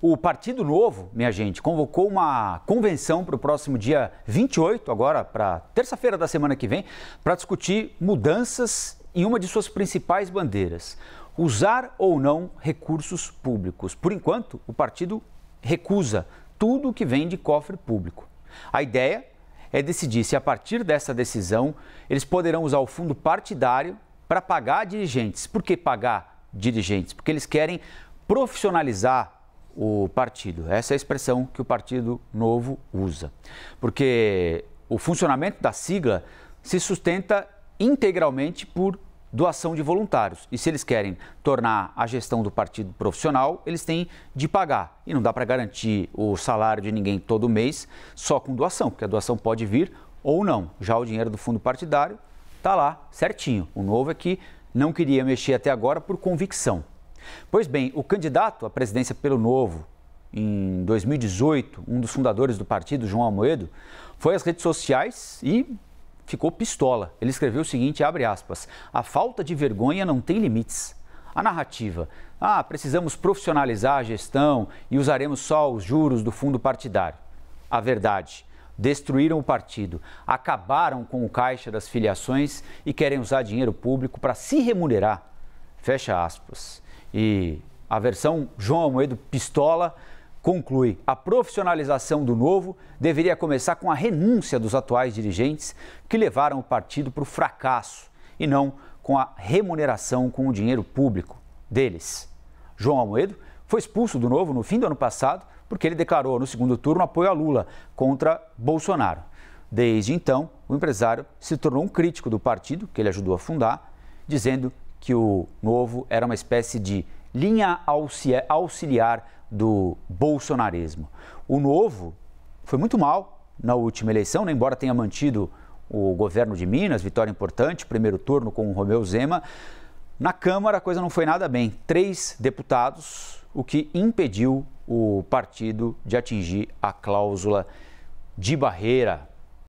O Partido Novo, minha gente, convocou uma convenção para o próximo dia 28, agora para terça-feira da semana que vem, para discutir mudanças em uma de suas principais bandeiras: usar ou não recursos públicos. Por enquanto, o partido recusa tudo que vem de cofre público. A ideia é decidir se, a partir dessa decisão, eles poderão usar o fundo partidário para pagar dirigentes. Por que pagar dirigentes? Porque eles querem profissionalizar o partido. Essa é a expressão que o Partido Novo usa. Porque o funcionamento da sigla se sustenta integralmente por doação de voluntários. E se eles querem tornar a gestão do partido profissional, eles têm de pagar. E não dá para garantir o salário de ninguém todo mês só com doação, porque a doação pode vir ou não. Já o dinheiro do fundo partidário está lá certinho. O novo é que não queria mexer até agora por convicção. Pois bem, o candidato à presidência pelo Novo, em 2018, um dos fundadores do partido, João Almoedo, foi às redes sociais e ficou pistola. Ele escreveu o seguinte, abre aspas, a falta de vergonha não tem limites. A narrativa, ah, precisamos profissionalizar a gestão e usaremos só os juros do fundo partidário. A verdade, destruíram o partido, acabaram com o caixa das filiações e querem usar dinheiro público para se remunerar. Fecha aspas. E a versão João Almoedo Pistola conclui: a profissionalização do novo deveria começar com a renúncia dos atuais dirigentes que levaram o partido para o fracasso e não com a remuneração com o dinheiro público deles. João Almoedo foi expulso do novo no fim do ano passado porque ele declarou no segundo turno apoio a Lula contra Bolsonaro. Desde então, o empresário se tornou um crítico do partido que ele ajudou a fundar, dizendo que o Novo era uma espécie de linha auxiliar do bolsonarismo. O Novo foi muito mal na última eleição, né? embora tenha mantido o governo de Minas, vitória importante, primeiro turno com o Romeu Zema. Na Câmara a coisa não foi nada bem. Três deputados, o que impediu o partido de atingir a cláusula de barreira